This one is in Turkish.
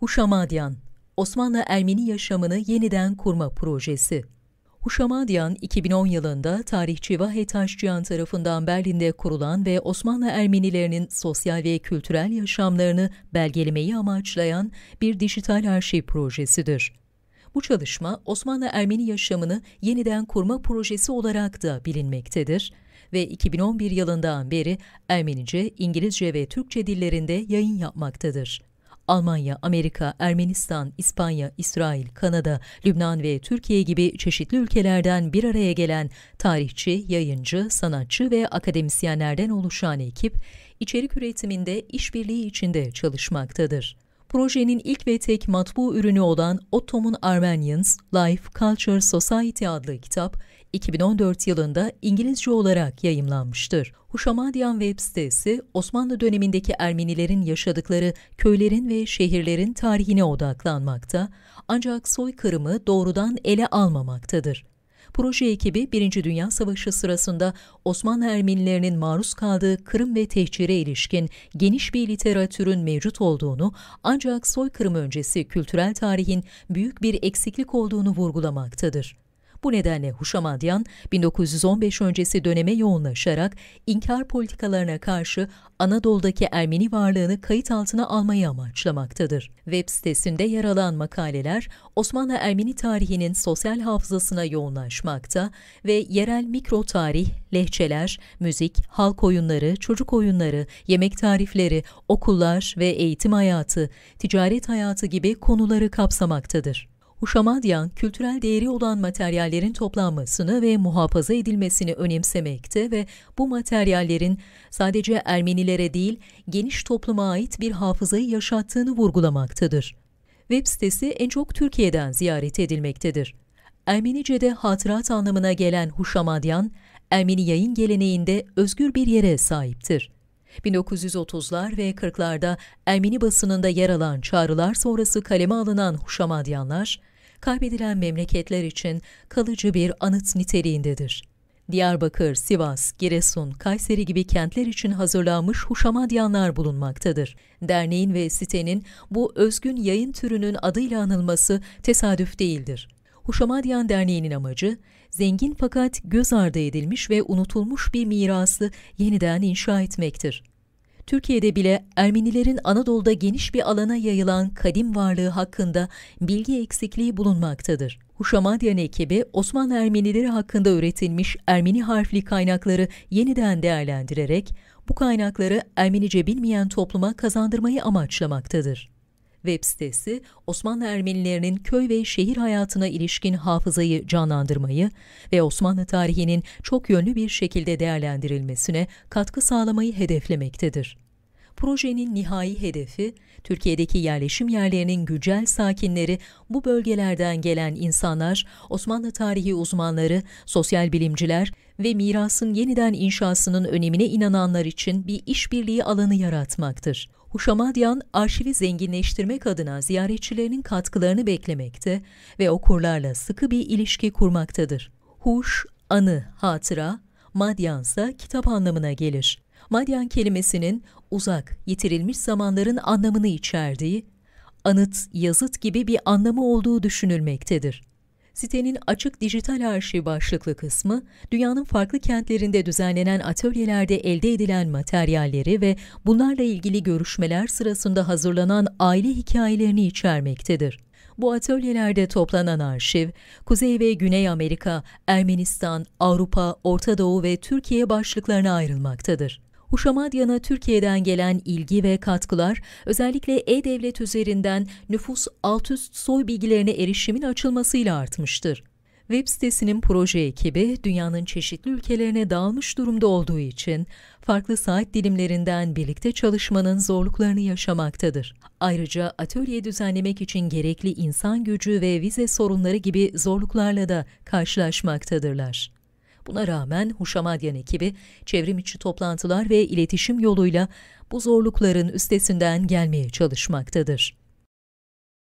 Huşamadyan, Osmanlı-Ermeni yaşamını yeniden kurma projesi. Huşamadyan, 2010 yılında tarihçi Vahe Taşçıyan tarafından Berlin'de kurulan ve Osmanlı Ermenilerinin sosyal ve kültürel yaşamlarını belgelemeyi amaçlayan bir dijital arşiv projesidir. Bu çalışma Osmanlı-Ermeni yaşamını yeniden kurma projesi olarak da bilinmektedir ve 2011 yılından beri Ermenice, İngilizce ve Türkçe dillerinde yayın yapmaktadır. Almanya, Amerika, Ermenistan, İspanya, İsrail, Kanada, Lübnan ve Türkiye gibi çeşitli ülkelerden bir araya gelen tarihçi, yayıncı, sanatçı ve akademisyenlerden oluşan ekip, içerik üretiminde işbirliği içinde çalışmaktadır. Projenin ilk ve tek matbu ürünü olan Ottoman Armenians, Life, Culture, Society adlı kitap, 2014 yılında İngilizce olarak yayımlanmıştır. Huşamadyan web sitesi Osmanlı dönemindeki Ermenilerin yaşadıkları köylerin ve şehirlerin tarihine odaklanmakta ancak soykırımı doğrudan ele almamaktadır. Proje ekibi 1. Dünya Savaşı sırasında Osmanlı Ermenilerinin maruz kaldığı Kırım ve tehcire ilişkin geniş bir literatürün mevcut olduğunu ancak soykırım öncesi kültürel tarihin büyük bir eksiklik olduğunu vurgulamaktadır. Bu nedenle Huşamadyan 1915 öncesi döneme yoğunlaşarak inkar politikalarına karşı Anadolu'daki Ermeni varlığını kayıt altına almayı amaçlamaktadır. Web sitesinde yer alan makaleler Osmanlı-Ermeni tarihinin sosyal hafızasına yoğunlaşmakta ve yerel mikro tarih, lehçeler, müzik, halk oyunları, çocuk oyunları, yemek tarifleri, okullar ve eğitim hayatı, ticaret hayatı gibi konuları kapsamaktadır. Uşamadyan, kültürel değeri olan materyallerin toplanmasını ve muhafaza edilmesini önemsemekte ve bu materyallerin sadece Ermenilere değil, geniş topluma ait bir hafızayı yaşattığını vurgulamaktadır. Web sitesi en çok Türkiye'den ziyaret edilmektedir. Ermenice'de hatırat anlamına gelen Huşamadyan, Ermeni yayın geleneğinde özgür bir yere sahiptir. 1930'lar ve 40'larda Ermeni basınında yer alan çağrılar sonrası kaleme alınan Huşamadyanlar, kaybedilen memleketler için kalıcı bir anıt niteliğindedir. Diyarbakır, Sivas, Giresun, Kayseri gibi kentler için hazırlanmış huşamadyanlar bulunmaktadır. Derneğin ve sitenin bu özgün yayın türünün adıyla anılması tesadüf değildir. Huşamadyan Derneği'nin amacı, zengin fakat göz ardı edilmiş ve unutulmuş bir mirası yeniden inşa etmektir. Türkiye'de bile Ermenilerin Anadolu'da geniş bir alana yayılan kadim varlığı hakkında bilgi eksikliği bulunmaktadır. Huşamadyan ekibi Osmanlı Ermenileri hakkında üretilmiş Ermeni harfli kaynakları yeniden değerlendirerek bu kaynakları Ermenice bilmeyen topluma kazandırmayı amaçlamaktadır. Web sitesi Osmanlı Ermenilerinin köy ve şehir hayatına ilişkin hafızayı canlandırmayı ve Osmanlı tarihinin çok yönlü bir şekilde değerlendirilmesine katkı sağlamayı hedeflemektedir. Projenin nihai hedefi, Türkiye'deki yerleşim yerlerinin güzel sakinleri, bu bölgelerden gelen insanlar, Osmanlı tarihi uzmanları, sosyal bilimciler ve mirasın yeniden inşasının önemine inananlar için bir işbirliği alanı yaratmaktır. Huşamadyan arşivi zenginleştirmek adına ziyaretçilerinin katkılarını beklemekte ve okurlarla sıkı bir ilişki kurmaktadır. Huş, anı, hatıra, madyansa kitap anlamına gelir. Madyan kelimesinin uzak, yitirilmiş zamanların anlamını içerdiği, anıt, yazıt gibi bir anlamı olduğu düşünülmektedir. Sitenin Açık Dijital Arşiv başlıklı kısmı, dünyanın farklı kentlerinde düzenlenen atölyelerde elde edilen materyalleri ve bunlarla ilgili görüşmeler sırasında hazırlanan aile hikayelerini içermektedir. Bu atölyelerde toplanan arşiv, Kuzey ve Güney Amerika, Ermenistan, Avrupa, Orta Doğu ve Türkiye başlıklarına ayrılmaktadır. Uşamadyan'a Türkiye'den gelen ilgi ve katkılar, özellikle e-devlet üzerinden nüfus alt üst soy bilgilerine erişimin açılmasıyla artmıştır. Web sitesinin proje ekibi dünyanın çeşitli ülkelerine dağılmış durumda olduğu için farklı saat dilimlerinden birlikte çalışmanın zorluklarını yaşamaktadır. Ayrıca atölye düzenlemek için gerekli insan gücü ve vize sorunları gibi zorluklarla da karşılaşmaktadırlar. Buna rağmen Huşamadyan ekibi çevrim içi toplantılar ve iletişim yoluyla bu zorlukların üstesinden gelmeye çalışmaktadır.